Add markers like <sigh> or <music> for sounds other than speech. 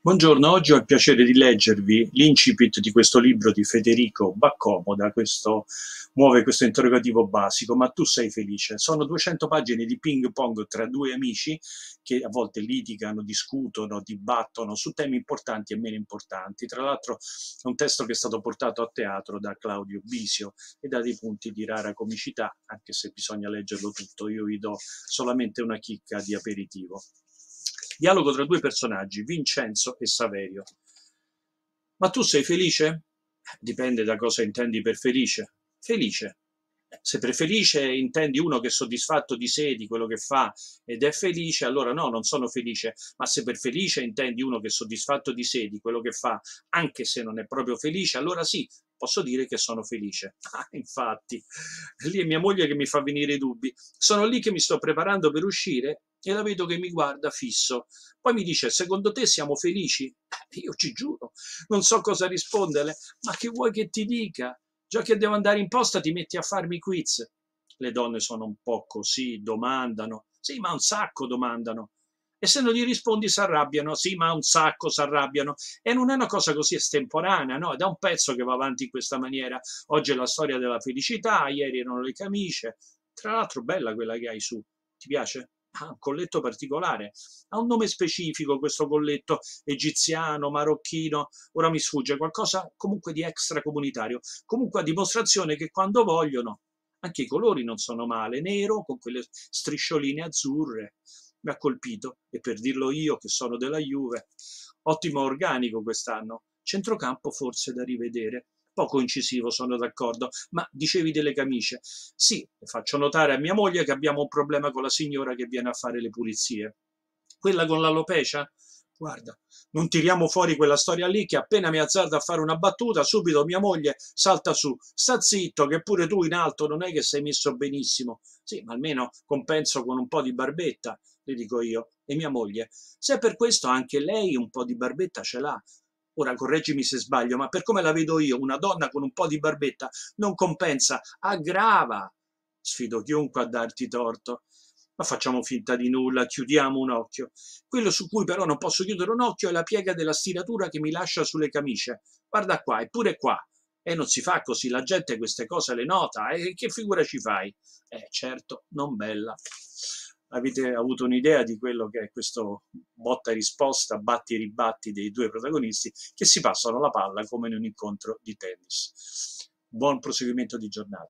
Buongiorno, oggi ho il piacere di leggervi l'incipit di questo libro di Federico Baccomoda, questo muove questo interrogativo basico, ma tu sei felice? Sono 200 pagine di ping pong tra due amici che a volte litigano, discutono, dibattono su temi importanti e meno importanti. Tra l'altro è un testo che è stato portato a teatro da Claudio Bisio e dà dei punti di rara comicità, anche se bisogna leggerlo tutto, io vi do solamente una chicca di aperitivo. Dialogo tra due personaggi, Vincenzo e Saverio. Ma tu sei felice? Dipende da cosa intendi per felice. Felice. Se per felice intendi uno che è soddisfatto di sé, di quello che fa ed è felice, allora no, non sono felice. Ma se per felice intendi uno che è soddisfatto di sé, di quello che fa, anche se non è proprio felice, allora sì, posso dire che sono felice. <laughs> Ah, infatti, lì è mia moglie che mi fa venire i dubbi. Sono lì che mi sto preparando per uscire e la vedo che mi guarda fisso. Poi mi dice, secondo te siamo felici? <laughs> Io ci giuro, non so cosa risponderle, ma che vuoi che ti dica? Già che devo andare in posta ti metti a farmi quiz. Le donne sono un po' così, domandano. Sì, ma un sacco domandano. E se non gli rispondi si arrabbiano, sì ma un sacco si arrabbiano. E non è una cosa così estemporanea, no? È da un pezzo che va avanti in questa maniera. Oggi è la storia della felicità, ieri erano le camicie. Tra l'altro bella quella che hai su, ti piace? ha ah, un colletto particolare, ha un nome specifico questo colletto egiziano, marocchino, ora mi sfugge, qualcosa comunque di extracomunitario, comunque a dimostrazione che quando vogliono, anche i colori non sono male, nero con quelle striscioline azzurre, mi ha colpito, e per dirlo io che sono della Juve, ottimo organico quest'anno, centrocampo forse da rivedere, poco incisivo sono d'accordo, ma dicevi delle camicie, sì, faccio notare a mia moglie che abbiamo un problema con la signora che viene a fare le pulizie, quella con l'alopecia? guarda, non tiriamo fuori quella storia lì che appena mi azzardo a fare una battuta, subito mia moglie salta su, sta zitto che pure tu in alto non è che sei messo benissimo, sì, ma almeno compenso con un po' di barbetta, le dico io, e mia moglie, se è per questo anche lei un po' di barbetta ce l'ha, ora correggimi se sbaglio, ma per come la vedo io, una donna con un po' di barbetta non compensa, aggrava, sfido chiunque a darti torto, ma facciamo finta di nulla, chiudiamo un occhio. Quello su cui però non posso chiudere un occhio è la piega della stiratura che mi lascia sulle camicie. Guarda qua, eppure qua. E non si fa così, la gente queste cose le nota, e che figura ci fai? Eh certo, non bella. Avete avuto un'idea di quello che è questo botta e risposta, batti e ribatti dei due protagonisti che si passano la palla come in un incontro di tennis. Buon proseguimento di giornata.